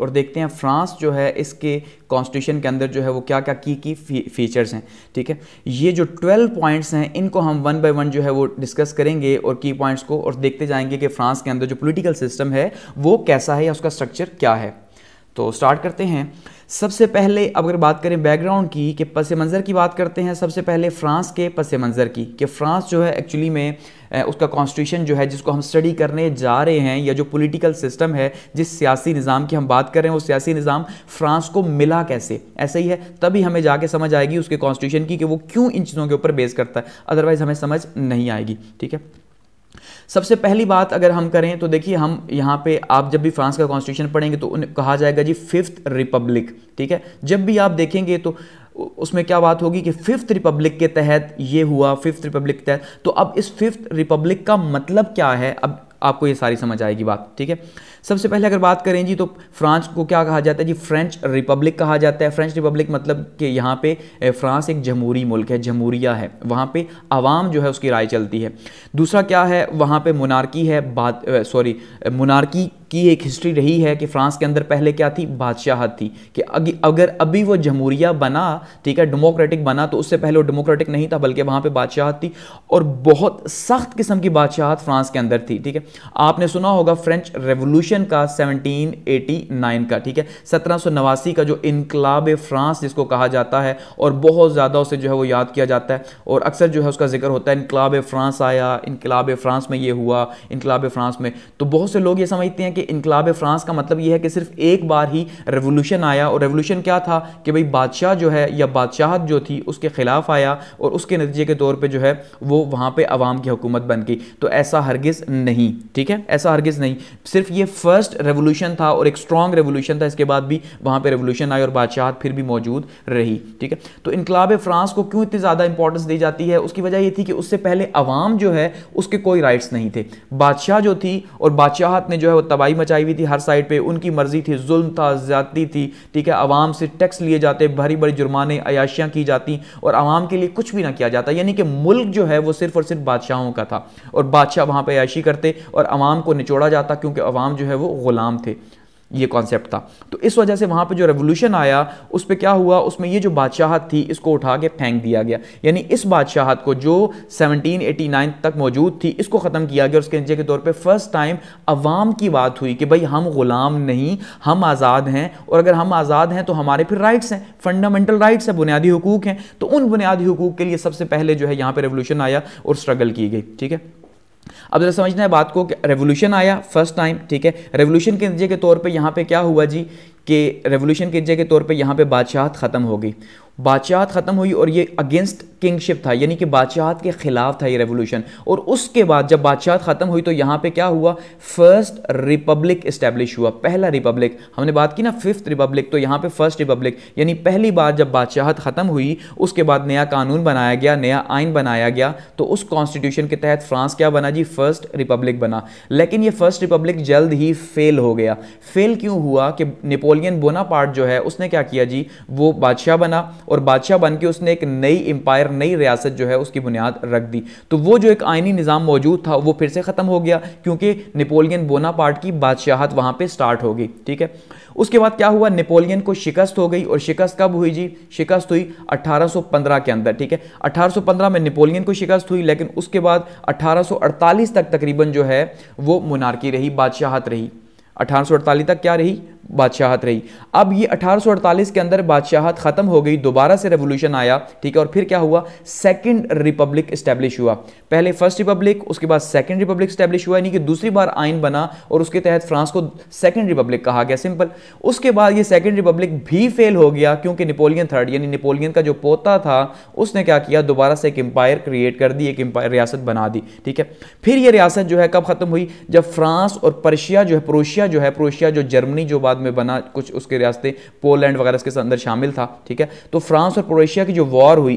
और देखते हैं फ्रांस जो है इसके कॉन्स्टिट्यूशन के अंदर जो है वो क्या क्या की की फीचर्स हैं ठीक है ये जो 12 पॉइंट्स हैं इनको हम वन बाय वन जो है वो डिस्कस करेंगे और की पॉइंट्स को और देखते जाएंगे कि फ्रांस के अंदर जो पॉलिटिकल सिस्टम है वो कैसा है या उसका स्ट्रक्चर क्या है तो स्टार्ट करते हैं सबसे पहले अब अगर बात करें बैकग्राउंड की कि पस मंज़र की बात करते हैं सबसे पहले फ्रांस के पस मंज़र की कि फ्रांस जो है एक्चुअली में उसका कॉन्स्टिट्यूशन जो है जिसको हम स्टडी करने जा रहे हैं या जो पॉलिटिकल सिस्टम है जिस सियासी निज़ाम की हम बात कर रहे हैं वो सियासी निज़ाम फ्रांस को मिला कैसे ऐसे ही है तभी हमें जाके समझ आएगी उसके कॉन्स्टिट्यूशन की कि वो क्यों इन चीज़ों के ऊपर बेस करता है अदरवाइज़ हमें समझ नहीं आएगी ठीक है सबसे पहली बात अगर हम करें तो देखिए हम यहाँ पे आप जब भी फ्रांस का कॉन्स्टिट्यूशन पढ़ेंगे तो उन्हें कहा जाएगा जी फिफ्थ रिपब्लिक ठीक है जब भी आप देखेंगे तो उसमें क्या बात होगी कि फिफ्थ रिपब्लिक के तहत ये हुआ फिफ्थ रिपब्लिक के तहत तो अब इस फिफ्थ रिपब्लिक का मतलब क्या है अब आपको ये सारी समझ आएगी बात ठीक है सबसे पहले अगर बात करें जी तो फ्रांस को क्या कहा जाता है जी फ्रेंच रिपब्लिक कहा जाता है फ्रेंच रिपब्लिक मतलब कि यहाँ पे फ्रांस एक जमहूरी मुल्क है जमहूरिया है वहाँ पे आवाम जो है उसकी राय चलती है दूसरा क्या है वहाँ पे मुनारकी है बात सॉरी मुनारकी की एक हिस्ट्री रही है कि फ्रांस के अंदर पहले क्या थी बादशाहत थी कि अगर अभी वो जमहूरिया बना ठीक है डेमोक्रेटिक बना तो उससे पहले वो डेमोक्रेटिक नहीं था बल्कि वहाँ पे बादशाहत थी और बहुत सख्त किस्म की बादशाहत फ्रांस के अंदर थी ठीक है आपने सुना होगा फ्रेंच रेवोल्यूशन का सेवनटीन का ठीक है सत्रह का जो इनकलाब फ्रांस जिसको कहा जाता है और बहुत ज़्यादा उसे जो है वो याद किया जाता है और अक्सर जो है उसका जिक्र होता है इनकलाब फ्रांस आया इनकलाब फ्रांस में ये हुआ इनकलाब फ्रांस में तो बहुत से लोग ये समझते हैं कि कि इनकलाब फ्रांस का मतलब यह है कि सिर्फ एक बार ही रेवोल्यूशन आया और रेवोल्यूशन क्या था कि भाई बादशाह जो है या बादशाहत जो थी उसके ख़िलाफ़ आया और उसके नतीजे के तौर पर जो है वो वहाँ पर आवाम की हुकूमत बन गई तो ऐसा हरगिज़ नहीं ठीक है ऐसा हरगिज़ नहीं सिर्फ ये फर्स्ट रेवोल्यूशन था और एक स्ट्रॉन्ग रेवोल्यूशन था इसके बाद भी वहाँ पर रेवोल्यूशन आई और बादशाहत फिर भी मौजूद रही ठीक है तो इनकलाब फ्रांस को क्यों इतनी ज़्यादा इंपॉर्टेंस दी जाती है उसकी वजह ये थी कि उससे पहले आवाम जो है उसके कोई राइट्स नहीं थे बादशाह जो थी और बादशाहत ने जो है वो तबाही लड़ाई मचाई हुई थी हर साइड पे उनकी मर्जी थी जुल्म था ज्यादती थी ठीक है आवाम से टैक्स लिए जाते भारी बड़ी जुर्माने अयाशियाँ की जाती और आवाम के लिए कुछ भी ना किया जाता यानी कि मुल्क जो है वो सिर्फ और सिर्फ बादशाहों का था और बादशाह वहाँ पर अयाशी करते और आवाम को निचोड़ा जाता क्योंकि आवाम जो है वो ग़ुलाम थे ये कॉन्सेप्ट था तो इस वजह से वहां पर जो रेवोल्यूशन आया उस पर क्या हुआ उसमें ये जो बादशाहत थी इसको उठा के फेंक दिया गया यानी इस बादशाहत को जो 1789 तक मौजूद थी इसको ख़त्म किया गया और उसके नीचे के तौर पर फर्स्ट टाइम अवाम की बात हुई कि भाई हम ग़ुलाम नहीं हम आज़ाद हैं और अगर हम आज़ाद हैं तो हमारे फिर राइट्स हैं फंडामेंटल राइट्स हैं बुनियादी हकूक़ हैं तो उन बुनियादी हकूक़ के लिए सबसे पहले जो है यहाँ पर रेवोल्यूशन आया और स्ट्रगल की गई ठीक है अब जरा समझना है बात को कि रेवोल्यूशन आया फर्स्ट टाइम ठीक है रेवोल्यूशन के नतीजे के तौर पे यहाँ पे क्या हुआ जी कि रेवोल्यूशन के नतीजे के तौर पे यहाँ पे बादशाहत ख़त्म हो गई बादशाहत ख़त्म हुई और ये अगेंस्ट किंगशिप था यानी कि बादशाहत के ख़िलाफ़ था ये रेवोल्यूशन और उसके बाद जब बादशाहत ख़त्म हुई तो यहाँ पे क्या हुआ फर्स्ट रिपब्लिक इस्टेब्लिश हुआ पहला रिपब्लिक हमने बात की ना फिफ्थ रिपब्लिक तो यहाँ पे फर्स्ट रिपब्लिक यानी पहली बार जब बादशाहत ख़त्म हुई उसके बाद नया कानून बनाया गया नया आइन बनाया गया तो उस कॉन्स्टिट्यूशन के तहत फ्रांस क्या बना जी फर्स्ट रिपब्लिक बना लेकिन ये फर्स्ट रिपब्लिक जल्द ही फेल हो गया फेल क्यों हुआ कि नेपोलियन बोना जो है उसने क्या किया जी वो बादशाह बना और बादशाह बन के उसने एक नई एम्पायर नई रियासत जो है उसकी बुनियाद रख दी तो वो जो एक आइनी निज़ाम मौजूद था वो फिर से ख़त्म हो गया क्योंकि नेपोलियन बोनापार्ट की बादशाहत वहाँ पर स्टार्ट हो गई ठीक है उसके बाद क्या हुआ नेपोलियन को शिकस्त हो गई और शिकस्त कब हुई जी शिकस्त हुई 1815 के अंदर ठीक है 1815 में नेपोलियन को शिकस्त हुई लेकिन उसके बाद 1848 तक तकरीबन जो है वो मुनारकी रही बादशाहत रही 1848 तक क्या रही बादशाहत रही अब ये 1848 के अंदर बादशाहत ख़त्म हो गई दोबारा से रेवोल्यूशन आया ठीक है और फिर क्या हुआ सेकंड रिपब्लिक स्टैब्लिश हुआ पहले फर्स्ट रिपब्लिक उसके बाद सेकंड रिपब्लिक स्टैब्लिश हुआ यानी कि दूसरी बार आइन बना और उसके तहत फ्रांस को सेकंड रिपब्लिक कहा गया सिंपल उसके बाद ये सेकंड रिपब्लिक भी फेल हो गया क्योंकि निपोलियन थर्ड यानी निपोलियन का जो पोता था उसने क्या किया दोबारा से एक एम्पायर क्रिएट कर दी एक एम्पायर रियासत बना दी ठीक है फिर यह रियासत जो है कब ख़त्म हुई जब फ्रांस और परशिया जो है प्रोशिया जो है प्रोशिया जो जर्मनी जो बाद में बना कुछ उसके रियासतें पोलैंड वगैरह इसके अंदर शामिल था ठीक है तो फ्रांस और क्रोएशिया की जो वॉर हुई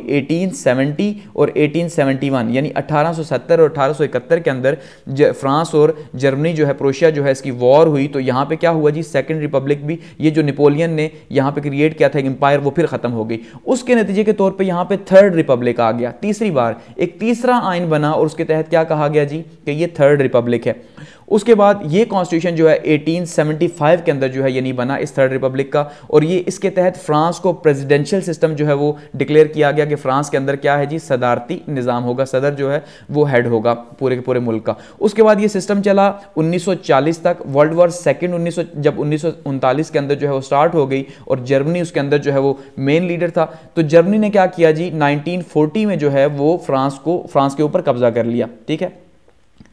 1870 और 1871 यानी 1870 और 1871 के अंदर फ्रांस और जर्मनी जो है क्रोएशिया जो है इसकी वॉर हुई तो यहाँ पर क्या हुआ जी सेकेंड रिपब्लिक भी ये जो नेपोलियन ने यहाँ पर क्रिएट किया था एक एम्पायर वो फिर ख़त्म हो गई उसके नतीजे के तौर पर यहाँ पे थर्ड रिपब्लिक आ गया तीसरी बार एक तीसरा आइन बना और उसके तहत क्या कहा गया जी कि ये थर्ड रिपब्लिक है उसके बाद ये कॉन्स्टिट्यूशन जो है 1875 के अंदर जो है ये नहीं बना इस थर्ड रिपब्लिक का और ये इसके तहत फ्रांस को प्रेसिडेंशियल सिस्टम जो है वो डिक्लेयर किया गया कि फ्रांस के अंदर क्या है जी सदारती निज़ाम होगा सदर जो है वो हेड होगा पूरे के पूरे मुल्क का उसके बाद ये सिस्टम चला 1940 तक वर्ल्ड वॉर सेकेंड उन्नीस जब उन्नीस के अंदर जो है वो स्टार्ट हो गई और जर्मनी उसके अंदर जो है वो मेन लीडर था तो जर्मनी ने क्या किया जी नाइनटीन में जो है वो फ्रांस को फ्रांस के ऊपर कब्जा कर लिया ठीक है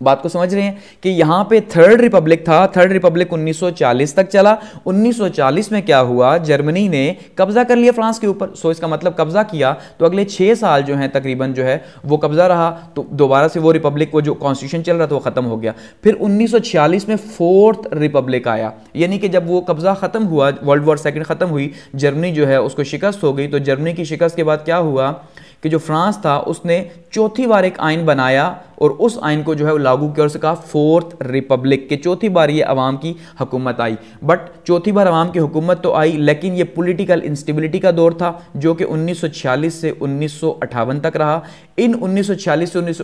बात को समझ रहे हैं कि यहाँ पे थर्ड रिपब्लिक था थर्ड रिपब्लिक 1940 तक चला 1940 में क्या हुआ जर्मनी ने कब्जा कर लिया फ्रांस के ऊपर सो इसका मतलब कब्जा किया तो अगले छह साल जो है तकरीबन जो है वो कब्जा रहा तो दोबारा से वो रिपब्लिक वो जो कॉन्स्टिट्यूशन चल रहा था वो ख़त्म हो गया फिर उन्नीस में फोर्थ रिपब्लिक आया यानी कि जब वो कब्जा ख़त्म हुआ वर्ल्ड वॉर सेकेंड ख़त्म हुई जर्मनी जो है उसको शिकस्त हो गई तो जर्मनी की शिकस्त के बाद क्या हुआ कि जो फ्रांस था उसने चौथी बार एक आइन बनाया और उस आइन को जो है वो लागू किया और सका फोर्थ रिपब्लिक के चौथी बार ये अवाम की हुकूमत आई बट चौथी बार अवाम की हुकूमत तो आई लेकिन ये पॉलिटिकल इंस्टेबिलिटी का दौर था जो कि 1946 से उन्नीस तक रहा इन 1946 से उन्नीस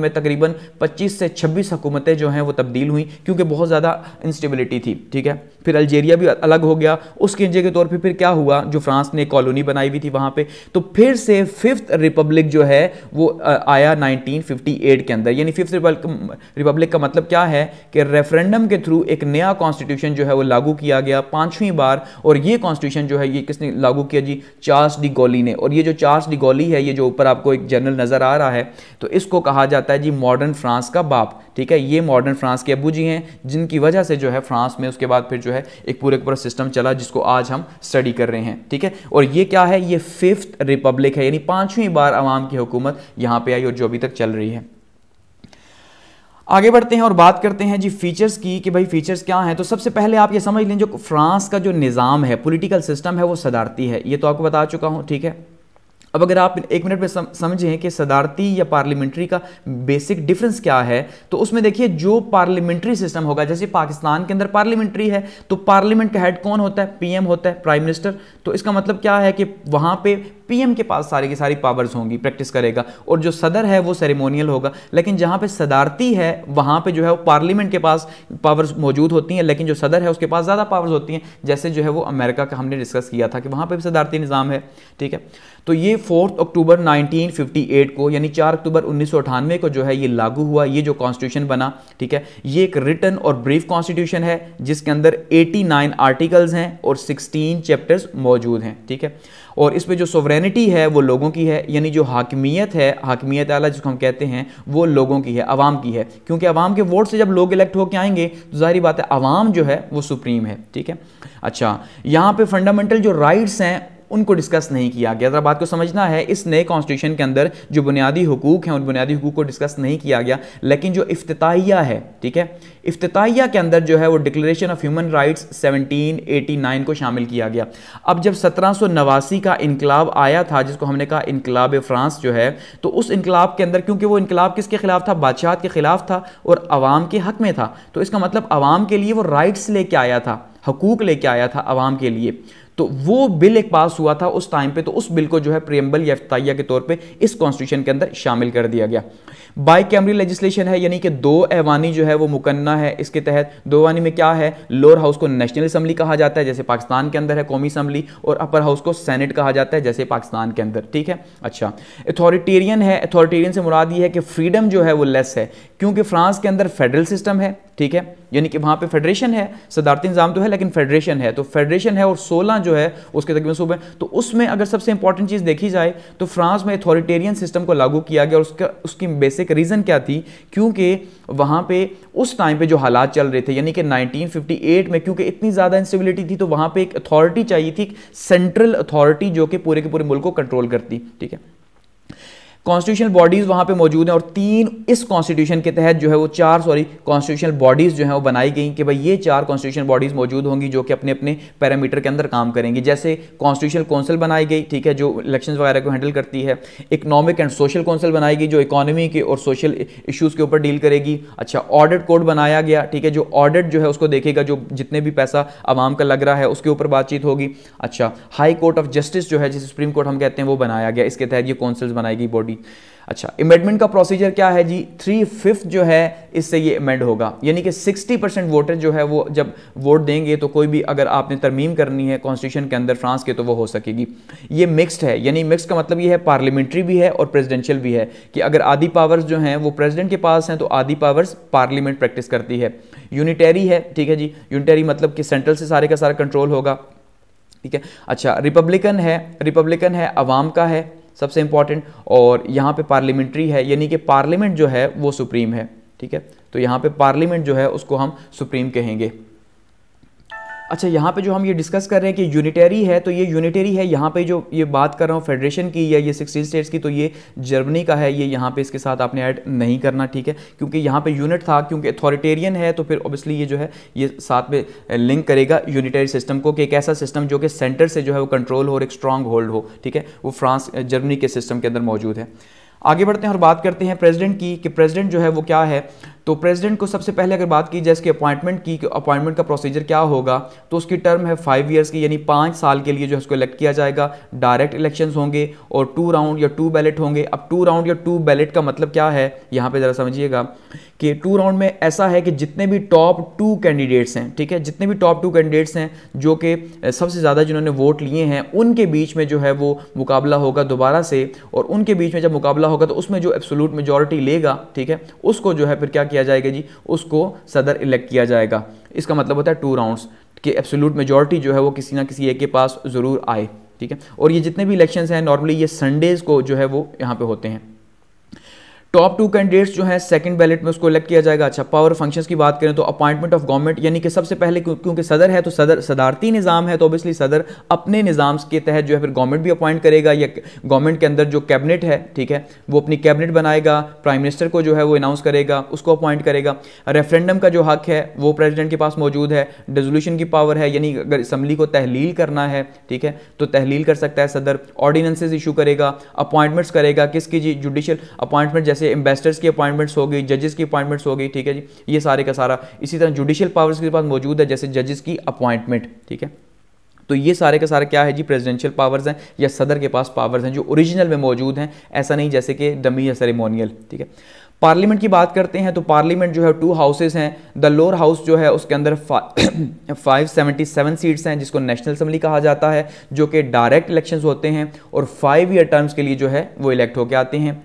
में तकरीबन 25 से 26 हुकूमतें जो हैं वो तब्दील हुई क्योंकि बहुत ज़्यादा इंस्टेबिलिटी थी ठीक है फिर अल्जेरिया भी अलग हो गया उसके नजे के तौर पर फिर क्या हुआ जो फ्रांस ने कॉलोनी बनाई हुई थी वहाँ पर तो फिर से फिफ्थ रिपब्लिक जो है वो आया 1958 के अंदर यानी फिफ्थ रिपब्लिक का मतलब क्या है कि रेफरेंडम के थ्रू एक नया कॉन्स्टिट्यूशन जो है वो लागू किया गया पांचवीं बार और ये कॉन्स्टिट्यूशन जो है ये किसने लागू किया जी चार्ल्स डी गोली ने और ये जो चार्ल्स डी गोली है ये जो ऊपर आपको एक जनरल नज़र आ रहा है तो इसको कहा जाता है जी मॉडर्न फ्रांस का बाप ठीक है ये मॉडर्न फ्रांस के अबू जी हैं जिनकी वजह से जो है फ्रांस में उसके बाद फिर जो है एक पूरे पूरा सिस्टम चला जिसको आज हम स्टडी कर रहे हैं ठीक है और ये क्या है ये फिफ्थ रिपब्लिक है यानी पांचवी बार आवाम की हुकूमत यहां पर आई और जो अभी तक चल रही है आगे बढ़ते हैं और बात करते हैं जी फीचर्स की कि भाई फीचर्स क्या हैं तो सबसे पहले आप ये समझ लें जो फ्रांस का जो निज़ाम है पॉलिटिकल सिस्टम है वो सदारती है ये तो आपको बता चुका हूँ ठीक है अब अगर आप एक मिनट में समझें कि सदारती या पार्लियामेंट्री का बेसिक डिफरेंस क्या है तो उसमें देखिए जो पार्लियामेंट्री सिस्टम होगा जैसे पाकिस्तान के अंदर पार्लियामेंट्री है तो पार्लियामेंट का हेड कौन होता है पीएम होता है प्राइम मिनिस्टर तो इसका मतलब क्या है कि वहाँ पे पीएम के पास सारी की सारी पावर्स होंगी प्रैक्टिस करेगा और जो सदर है वो सेरेमोनियल होगा लेकिन जहां पे सदारती है वहां पे जो है वो पार्लियामेंट के पास पावर्स मौजूद होती हैं लेकिन जो सदर है उसके पास ज़्यादा पावर्स होती हैं जैसे जो है वो अमेरिका का हमने डिस्कस किया था कि वहां पर भी सदारती निज़ाम है ठीक है तो ये फोर्थ अक्टूबर 1958 को यानी चार अक्टूबर उन्नीस को जो है ये लागू हुआ ये जो कॉन्स्टिट्यूशन बना ठीक है ये एक रिटर्न और ब्रीफ कॉन्स्टिट्यूशन है जिसके अंदर 89 आर्टिकल्स हैं और 16 चैप्टर्स मौजूद हैं ठीक है और इसमें जो सोवरेनिटी है वो लोगों की है यानी जो हाकमियत है हाकमियत आला जिसको हम कहते हैं वो लोगों की है आवाम की है क्योंकि आवाम के वोट से जब लोग इलेक्ट होकर आएंगे तो जाहिर बात है आवाम जो है वो सुप्रीम है ठीक है अच्छा यहाँ पर फंडामेंटल जो राइट्स हैं उनको डिस्कस नहीं किया गया ज़रा बात को समझना है इस नए कॉन्स्टिट्यूशन के अंदर जो बुनियादी हकूक़ हैं उन बुनियादी हकूक़ को डिस्कस नहीं किया गया लेकिन जो इफ्तिया है ठीक है अफ्ताहिया के अंदर जो है वो डिक्लेरेशन ऑफ ह्यूमन राइट्स 1789 को शामिल किया गया अब जब सत्रह का इनकलाब आया था जिसको हमने कहा इनकलाब फ्रांस जो है तो उस इनकलाब के अंदर क्योंकि वो इनकलाब किसके खिलाफ था बादशाह के खिलाफ था और आवाम के हक में था तो इसका मतलब आवाम के लिए वो राइट्स लेके आया था हकूक लेके आया था आवाम के लिए तो वो बिल एक पास हुआ था उस टाइम पे तो उस बिल को जो है प्रियम्बल या अफ्ताहिया के तौर पे इस कॉन्स्टिट्यूशन के अंदर शामिल कर दिया गया बाई कैमरी लेजिस्लेशन है यानी कि दो ऐवानी जो है वो मुकन्ना है इसके तहत दो ऐवानी में क्या है लोअर हाउस को नेशनल असम्बली कहा जाता है जैसे पाकिस्तान के अंदर है कौमी असम्बली और अपर हाउस को सेनेट कहा जाता है जैसे पाकिस्तान के अंदर ठीक है अच्छा अथॉरिटेरियन है अथॉरिटेरियन से मुराद ये है कि फ्रीडम जो है वो लेस है क्योंकि फ्रांस के अंदर फेडरल सिस्टम है ठीक है यानी कि वहाँ पे फेडरेशन है सदारती निज़ाम तो है लेकिन फेडरेशन है तो फेडरेशन है और 16 जो है उसके तकरीबन सूबे तो उसमें अगर सबसे इंपॉर्टेंट चीज़ देखी जाए तो फ्रांस में अथॉरिटेरियन सिस्टम को लागू किया गया और उसका उसकी बेसिक रीज़न क्या थी क्योंकि वहाँ पे उस टाइम पे जो हालात चल रहे थे यानी कि 1958 में क्योंकि इतनी ज़्यादा इंस्टेबिलिटी थी तो वहाँ पर एक अथॉरिटी चाहिए थी सेंट्रल अथॉरिटी जो कि पूरे के पूरे मुल्क को कंट्रोल करती ठीक है कॉन्स्टिट्यूशनल बॉडीज़ वहां पे मौजूद हैं और तीन इस कॉन्स्टिट्यूशन के तहत जो है वो चार सॉरी कॉन्स्टिट्यूशनल बॉडीज़ जो है वो बनाई गई कि भाई ये चार कॉन्स्टिट्यूशन बॉडीज़ मौजूद होंगी जो कि अपने अपने पैरामीटर के अंदर काम करेंगी जैसे कॉन्स्टिट्यूशनल काउंसिल बनाई गई ठीक है जो इलेक्शन वगैरह को हैंडल करती है इकोनॉमिक एंड सोशल काउंसिल बनाई गई जो इकोनॉमी के और सोशल इशूज़ के ऊपर डील करेगी अच्छा ऑडिट कोड बनाया गया ठीक है जो ऑडिट जो है उसको देखेगा जो जितने भी पैसा आवाम का लग रहा है उसके ऊपर बातचीत होगी अच्छा हाई कोर्ट ऑफ जस्टिस जो है जिसे सुप्रीम कोर्ट हम कहते हैं वो बनाया गया इसके तहत ये काउंसिल्स बनाएगी बॉडी होगी अच्छा इमेंडमेंट का प्रोसीजर क्या है जी थ्री फिफ्थ जो है इससे ये अमेंड होगा यानी कि सिक्सटी परसेंट वोटर जो है वो जब वोट देंगे तो कोई भी अगर आपने तरमीम करनी है कॉन्स्टिट्यूशन के अंदर फ्रांस के तो वो हो सकेगी ये मिक्सड है यानी मिक्स का मतलब ये है पार्लियामेंट्री भी है और प्रेजिडेंशियल भी है कि अगर आदि पावर्स जो हैं वो प्रेजिडेंट के पास हैं तो आदि पावर्स पार्लियामेंट प्रैक्टिस करती है यूनिटेरी है ठीक है जी यूनिटेरी मतलब कि सेंट्रल से सारे का सारा कंट्रोल होगा ठीक है अच्छा रिपब्लिकन है रिपब्लिकन है अवाम का है सबसे इंपॉर्टेंट और यहाँ पे पार्लियामेंट्री है यानी कि पार्लियामेंट जो है वो सुप्रीम है ठीक है तो यहाँ पे पार्लियामेंट जो है उसको हम सुप्रीम कहेंगे अच्छा यहाँ पे जो हम ये डिस्कस कर रहे हैं कि यूनिटरी है तो ये यूनिटरी है यहाँ पे जो ये बात कर रहा हूँ फेडरेशन की या ये सिक्सटीन स्टेट्स की तो ये जर्मनी का है ये यहाँ पे इसके साथ आपने ऐड नहीं करना ठीक है क्योंकि यहाँ पे यूनिट था क्योंकि अथॉरिटेरियन है तो फिर ऑब्वियसली ये जो है ये साथ में लिंक करेगा यूनिटरी सिस्टम को कि एक ऐसा सिस्टम जो कि सेंटर से जो है वो कंट्रोल हो और एक स्ट्रांग होल्ड हो ठीक है वो फ्रांस जर्मनी के सिस्टम के अंदर मौजूद है आगे बढ़ते हैं और बात करते हैं प्रेसिडेंट की कि प्रेसिडेंट जो है वो क्या है तो प्रेसिडेंट को सबसे पहले अगर बात की जाए इसकी अपॉइंटमेंट की अपॉइंटमेंट का प्रोसीजर क्या होगा तो उसकी टर्म है फाइव ईयर्स की यानी पाँच साल के लिए जो है उसको इलेक्ट किया जाएगा डायरेक्ट इलेक्शन होंगे और टू राउंड या टू बैलेट होंगे अब टू राउंड या टू बैलेट का मतलब क्या है यहाँ पर ज़रा समझिएगा कि टू राउंड में ऐसा है कि जितने भी टॉप टू कैंडिडेट्स हैं ठीक है जितने भी टॉप टू कैंडिडेट्स हैं जो कि सबसे ज़्यादा जिन्होंने वोट लिए हैं उनके बीच में जो है वो मुकाबला होगा दोबारा से और उनके बीच में जब मुकाबला होगा तो उसमें जो एब्सोलूट मेजोरिटी लेगा ठीक है उसको जो है फिर क्या किया जाएगा जी उसको सदर इलेक्ट किया जाएगा इसका मतलब होता है टू राउंड्स कि एब्सोलूट मेजोरिटी जो है वो किसी ना किसी एक के पास ज़रूर आए ठीक है और ये जितने भी इलेक्शंस हैं नॉर्मली ये संडेज़ को जो है वो यहाँ पे होते हैं टॉप टू कैंडिडेट्स जो है सेकंड बैलेट में उसको इलेक्ट किया जाएगा अच्छा पावर फंक्शंस की बात करें तो अपॉइंटमेंट ऑफ गवर्नमेंट यानी कि सबसे पहले क्योंकि सदर है तो सदर सदारती निज़ाम है तो ऑब्वियसली सदर अपने निज़ाम के तहत जो है फिर गवर्नमेंट भी अपॉइंट करेगा या गवर्नमेंट के अंदर जो कैबिनेट है ठीक है वो अपनी कैबिनेट बनाएगा प्राइम मिनिस्टर को जो है वो अनाउंस करेगा उसको अपॉइंट करेगा रेफरेंडम का जो हक है वो प्रेजिडेंट के पास मौजूद है रेजोल्यूशन की पावर है यानी अगर असम्बली को तहलील करना है ठीक है तो तहलील कर सकता है सदर ऑर्डिनेंसेज इशू करेगा अपॉइंटमेंट्स करेगा किसकी जी जुडिशल अपॉइंटमेंट जैसे जैसे एम्बेसडर्स की अपॉइंटमेंट्स हो गई जजेस की अपॉइंटमेंट्स हो गई ठीक है जी ये सारे का सारा इसी तरह जुडिशियल पावर्स के पास मौजूद है जैसे जजेस की अपॉइंटमेंट ठीक है तो ये सारे का सारा क्या है जी प्रेसिडेंशियल पावर्स हैं या सदर के पास पावर्स हैं जो ओरिजिनल में मौजूद हैं ऐसा नहीं जैसे कि डमी या सेरेमोनियल ठीक है पार्लियामेंट की बात करते हैं तो पार्लियामेंट जो है टू हाउसेस हैं द लोअर हाउस जो है उसके अंदर फाइव सेवेंटी सेवन सीट्स हैं जिसको नेशनल असम्बली कहा जाता है जो कि डायरेक्ट इलेक्शंस होते हैं और फाइव ईयर टर्म्स के लिए जो है वो इलेक्ट होकर आते हैं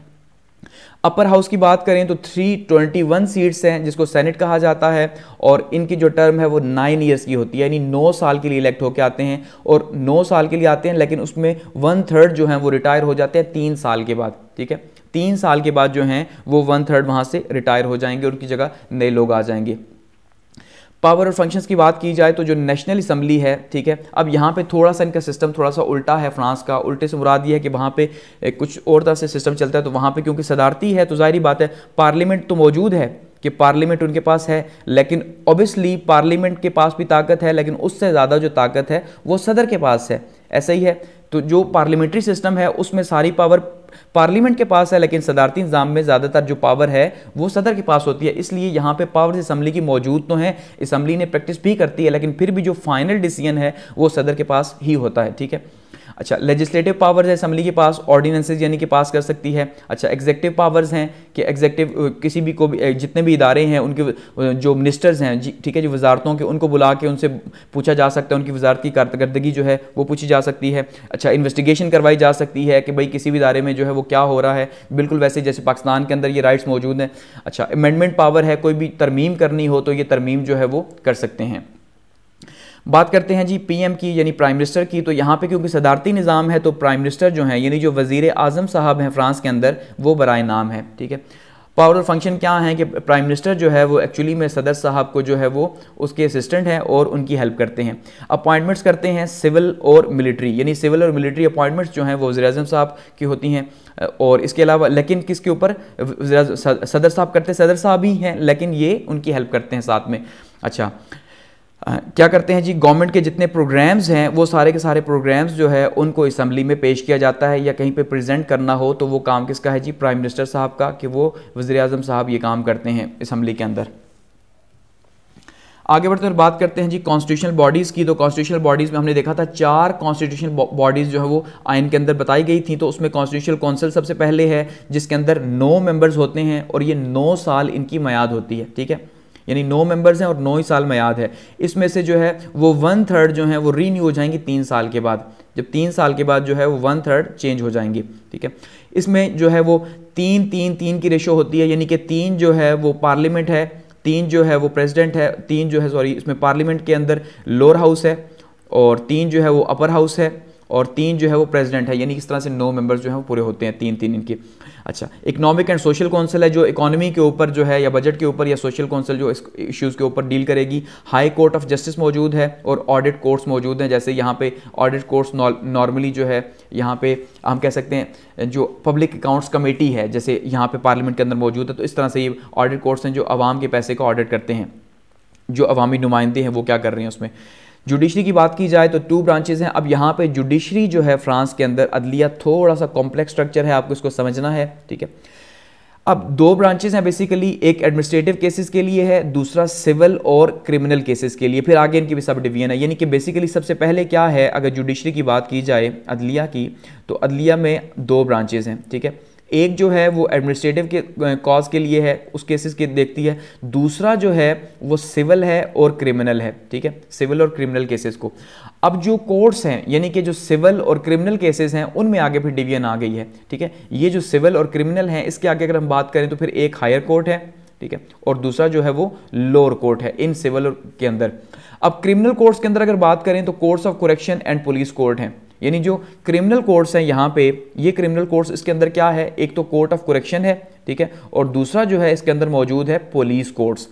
अपर हाउस की बात करें तो 321 सीट्स हैं जिसको सेनेट कहा जाता है और इनकी जो टर्म है वो नाइन ईयर्स की होती है यानी नौ साल के लिए इलेक्ट होकर आते हैं और नौ साल के लिए आते हैं लेकिन उसमें वन थर्ड जो है वो रिटायर हो जाते हैं तीन साल के बाद ठीक है तीन साल के बाद जो हैं वो वन थर्ड वहां से रिटायर हो जाएंगे और उनकी जगह नए लोग आ जाएंगे पावर और फंक्शंस की बात की जाए तो जो नेशनल असम्बली है ठीक है अब यहाँ पे थोड़ा सा इनका सिस्टम थोड़ा सा उल्टा है फ्रांस का उल्टे से मुराद ये है कि वहाँ पे कुछ और तरह से सिस्टम चलता है तो वहाँ पे क्योंकि सदारती है तो जाहिर बात है पार्लियामेंट तो मौजूद है कि पार्लियामेंट उनके पास है लेकिन ऑब्वियसली पार्लियामेंट के पास भी ताकत है लेकिन उससे ज़्यादा जो ताकत है वो सदर के पास है ऐसा ही है तो जो पार्लियामेंट्री सिस्टम है उसमें सारी पावर पार्लियामेंट के पास है लेकिन सदारती निज़ाम में ज़्यादातर जो पावर है वो सदर के पास होती है इसलिए यहाँ पे पावर इसम्बली की मौजूद तो है इसम्बली ने प्रैक्टिस भी करती है लेकिन फिर भी जो फाइनल डिसीजन है वो सदर के पास ही होता है ठीक है अच्छा लेजिस्लेटिव पावर्स है असम्बली के पास ऑर्डिनेंसेज यानी कि पास कर सकती है अच्छा एग्जेक्टिव पावर्स हैं कि एग्जेक्टिव किसी भी को भी जितने भी इदारे हैं उनके जो मिनिस्टर्स हैं ठीक है जो वजारतों के उनको बुला के उनसे पूछा जा सकता है उनकी वजारत की कारदगी जो है वो पूछी जा सकती है अच्छा इन्वेस्टिगेशन करवाई जा सकती है कि भाई किसी भी इदारे में जो है वो क्या हो रहा है बिल्कुल वैसे जैसे पाकिस्तान के अंदर ये राइट्स मौजूद हैं अच्छा अमेंडमेंट पावर है कोई भी तरमीम करनी हो तो ये तरमीम जो है वो कर सकते हैं बात करते हैं जी पीएम की यानी प्राइम मिनिस्टर की तो यहाँ पे क्योंकि सदारती निज़ाम है तो प्राइम मिनिस्टर जो हैं यानी जो वजीर आजम साहब हैं फ्रांस के अंदर वो बरए नाम है ठीक है पावर और फंक्शन क्या है कि प्राइम मिनिस्टर जो है वो एक्चुअली में सदर साहब को जो है वो उसके असिस्टेंट हैं और उनकी हेल्प करते हैं अपॉइंटमेंट्स करते हैं सिविल और मिलिट्री यानी सिविल और मिलिट्री अपॉइंटमेंट्स जो हैं वो वजी अजम साहब की होती हैं और इसके अलावा लेकिन किसके ऊपर सदर साहब करते सदर साहब ही हैं लेकिन ये उनकी हेल्प करते हैं साथ में अच्छा क्या करते हैं जी गवर्नमेंट के जितने प्रोग्राम्स हैं वो सारे के सारे प्रोग्राम्स जो है उनको असम्बली में पेश किया जाता है या कहीं पे प्रेजेंट करना हो तो वो काम किसका है जी प्राइम मिनिस्टर साहब का कि वो वज़ी अजम साहब ये काम करते हैं असम्बली के अंदर आगे बढ़ते हैं बात करते हैं जी कॉन्स्टिट्यूशनल बॉडीज़ की तो कॉन्स्टिट्यूशनल बॉडीज़ में हमने देखा था चार कॉन्स्टिट्यूशनल बॉडीज़ जो है वो आइन के अंदर बताई गई थी तो उसमें कॉन्स्टिट्यूशनल काउंसिल सबसे पहले है जिसके अंदर नौ मेंबर्स होते हैं और ये नौ साल इनकी मैयाद होती है ठीक है यानी नौ मेंबर्स हैं और नौ ही साल मैयाद है इसमें से जो है वो वन थर्ड जो है वो रीन्यू हो जाएंगी तीन साल के बाद जब तीन साल के बाद जो है वो वन थर्ड चेंज हो जाएंगी ठीक है इसमें जो है वो तीन तीन तीन की रेशो होती है यानी कि तीन जो है वो पार्लियामेंट है तीन जो है वो प्रेसिडेंट है तीन जो है सॉरी इसमें पार्लियामेंट के अंदर लोअर हाउस है और तीन जो है वो अपर हाउस है और तीन जो है वो प्रेसिडेंट है यानी इस तरह से नौ मेंबर्स जो हैं वो पूरे होते हैं तीन तीन इनके अच्छा इकोनॉमिक एंड सोशल काउंसिल है जो इकोनॉमी के ऊपर जो है या बजट के ऊपर या सोशल काउंसिल जो इश्यूज़ के ऊपर डील करेगी हाई कोर्ट ऑफ जस्टिस मौजूद है और ऑडिट कोर्ट्स मौजूद हैं जैसे यहाँ पे ऑडिट कोर्ट्स नॉर्मली जो है यहाँ पे हम कह सकते हैं जो पब्लिक अकाउंट्स कमेटी है जैसे यहाँ पे पार्लियामेंट के अंदर मौजूद है तो इस तरह से ये ऑडिट कोर्ट्स हैं जो आवाम के पैसे का ऑडिट करते हैं जो अवामी नुमाइंदे हैं वो क्या कर रहे हैं उसमें जुडिशरी की बात की जाए तो टू ब्रांचेज हैं अब यहाँ पर जुडिशरी जो है फ्रांस के अंदर अदलिया थोड़ा सा कॉम्प्लेक्स स्ट्रक्चर है आपको इसको समझना है ठीक है अब दो ब्रांचेज हैं बेसिकली एक एडमिनिस्ट्रेटिव केसेस के लिए है दूसरा सिविल और क्रिमिनल केसेस के लिए फिर आगे इनकी भी सब डिवीजन है यानी कि बेसिकली सबसे पहले क्या है अगर जुडिशरी की बात की जाए अदलिया की तो अदलिया में दो ब्रांचेज हैं ठीक है एक जो है वो एडमिनिस्ट्रेटिव के कॉज के लिए है उस केसेस के देखती है दूसरा जो है वो सिविल है और क्रिमिनल है ठीक है सिविल और क्रिमिनल केसेस को अब जो कोर्ट्स हैं यानी कि जो सिविल और क्रिमिनल केसेस हैं उनमें आगे फिर डिवीजन आ गई है ठीक है ये जो सिविल और क्रिमिनल हैं इसके आगे अगर हम बात करें तो फिर एक हायर कोर्ट है ठीक है और दूसरा जो है वो लोअर कोर्ट है इन सिविल के अंदर अब क्रिमिनल कोर्ट्स के अंदर अगर बात करें तो courts of correction and police court हैं यानी जो क्रिमिनल कोर्ट्स हैं यहाँ पे ये क्रिमिनल कोर्ट्स इसके अंदर क्या है एक तो कोर्ट ऑफ कुरेक्शन है ठीक है और दूसरा जो है इसके अंदर मौजूद है पुलिस कोर्ट्स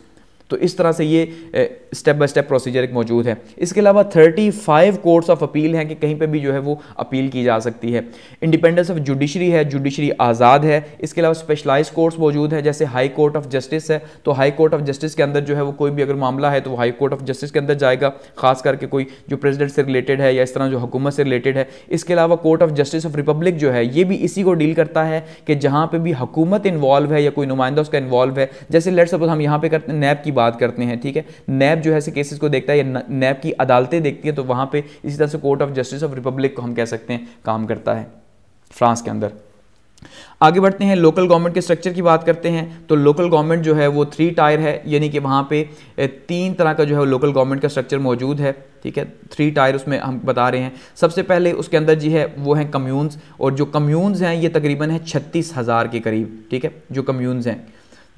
तो इस तरह से ये स्टेप बाय स्टेप प्रोसीजर एक मौजूद है इसके अलावा 35 कोर्ट्स ऑफ अपील हैं कि कहीं पे भी जो है वो अपील की जा सकती है इंडिपेंडेंस ऑफ जुडिशरी है जुडिशरी आज़ाद है इसके अलावा स्पेशलाइज कोर्ट्स मौजूद हैं जैसे हाई कोर्ट ऑफ जस्टिस है तो हाई कोर्ट ऑफ जस्टिस के अंदर जो है वो कोई भी अगर मामला है तो वो हाई कोर्ट ऑफ जस्टिस के अंदर जाएगा खास करके कोई जो प्रेजिडेंट से रिलेटेड है या इस तरह जो हुकूमत से रिलेटेड है इसके अलावा court of justice of republic जो है ये भी इसी को डील करता है कि जहाँ पर भी हुकूमत इन्वॉल्व है या कोई नुमाइंदा उसका इन्वॉल्व है जैसे लेट सपोज हम यहाँ पर करते हैं नैब की की बात करते हैं ठीक है नैब जो है ऐसे केसेस को देखता है या नैब की अदालतें देखती हैं तो वहाँ पे इसी तरह से court of justice of republic को हम कह सकते हैं काम करता है फ्रांस के अंदर आगे बढ़ते हैं लोकल गवर्नमेंट के स्ट्रक्चर की बात करते हैं तो लोकल गवर्नमेंट जो है वो थ्री टायर है यानी कि वहाँ पे तीन तरह का जो है लोकल गवर्नमेंट का स्ट्रक्चर मौजूद है ठीक है थ्री टायर उसमें हम बता रहे हैं सबसे पहले उसके अंदर जी है वो है कम्यून्स और जो कम्यून्स हैं ये तकरीबन है छत्तीस हज़ार के करीब ठीक है जो कम्यून्स हैं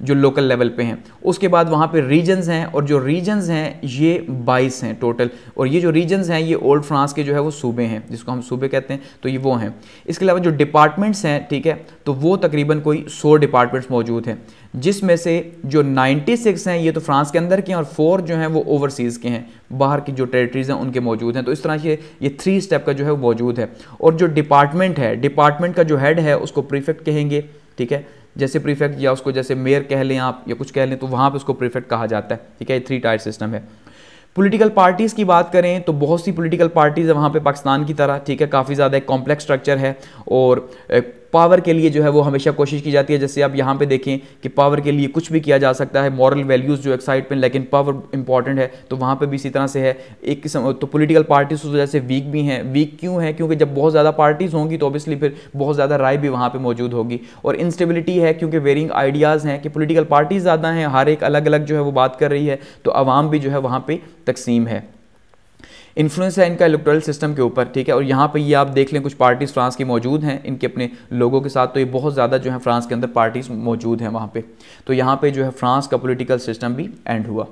जो लोकल लेवल पे हैं उसके बाद वहाँ पे रीजन्स हैं और जो रीजन्स हैं ये 22 हैं टोटल और ये जो रीजन्स हैं ये ओल्ड फ्रांस के जो है वो सूबे हैं जिसको हम सूबे कहते हैं तो ये वो हैं इसके अलावा जो डिपार्टमेंट्स हैं ठीक है तो वो तकरीबन कोई सौ डिपार्टमेंट्स मौजूद हैं जिसमें से जो 96 हैं ये तो फ्रांस के अंदर के हैं और फोर जो हैं वो ओवरसीज़ के हैं बाहर की जो टेरिटरीज़ हैं उनके मौजूद हैं तो इस तरह से ये थ्री स्टेप का जो है वो मौजूद है और जो डिपार्टमेंट है डिपार्टमेंट का जो हेड है उसको प्रीफेक्ट कहेंगे ठीक है जैसे प्रीफेक्ट या उसको जैसे मेयर कह लें आप या कुछ कह लें तो वहाँ पर उसको प्रीफेक्ट कहा जाता है ठीक है ये थ्री टायर सिस्टम है पॉलिटिकल पार्टीज़ की बात करें तो बहुत सी पॉलिटिकल पार्टीज़ है वहाँ पे पाकिस्तान की तरह ठीक है काफ़ी ज़्यादा एक कॉम्प्लेक्स स्ट्रक्चर है और पावर के लिए जो है वो हमेशा कोशिश की जाती है जैसे आप यहाँ पे देखें कि पावर के लिए कुछ भी किया जा सकता है मॉरल वैल्यूज़ जो एक्साइटमेंट लेकिन पावर इंपॉर्टेंट है तो वहाँ पर भी इसी तरह से है एक किस्म तो पोलिटिकल पार्टीज उस वजह से वीक भी हैं वीक क्यों है क्योंकि जब बहुत ज़्यादा पार्टीज़ होंगी तो ऑब्वियसली फिर बहुत ज़्यादा राय भी वहाँ पर मौजूद होगी और इंस्टेबिलिटी है क्योंकि वेरिंग आइडियाज़ हैं कि पोलिटिकल पार्टीज़ ज़्यादा हैं हर एक अलग अलग जो है वो बात कर रही है तो आवाम भी जो है वहाँ पर तकसीम है इन्फ्लुएंस है इनका इलेक्टोरल सिस्टम के ऊपर ठीक है और यहाँ पर ये आप देख लें कुछ पार्टीज़ फ्रांस की मौजूद हैं इनके अपने लोगों के साथ तो ये बहुत ज़्यादा जो है फ्रांस के अंदर पार्टीज़ मौजूद हैं वहाँ पर तो यहाँ पर जो है फ्रांस का पोलिटिकल सिस्टम भी एंड हुआ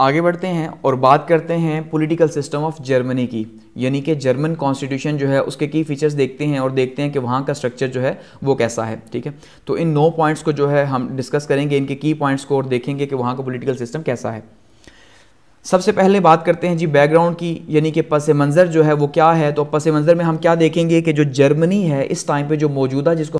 आगे बढ़ते हैं और बात करते हैं पॉलिटिकल सिस्टम ऑफ जर्मनी की यानी कि जर्मन कॉन्स्टिट्यूशन जो है उसके की फीचर्स देखते हैं और देखते हैं कि वहाँ का स्ट्रक्चर जो है वो कैसा है ठीक है तो इन नौ पॉइंट्स को जो है हम डिस्कस करेंगे इनके की पॉइंट्स को और देखेंगे कि वहाँ का पॉलिटिकल सिस्टम कैसा है सबसे पहले बात करते हैं जी बैकग्राउंड की यानी कि पस मंज़र जो है वो क्या है तो पस मंज़र में हम क्या देखेंगे कि जो जर्मनी है इस टाइम पे जो मौजूदा जिसको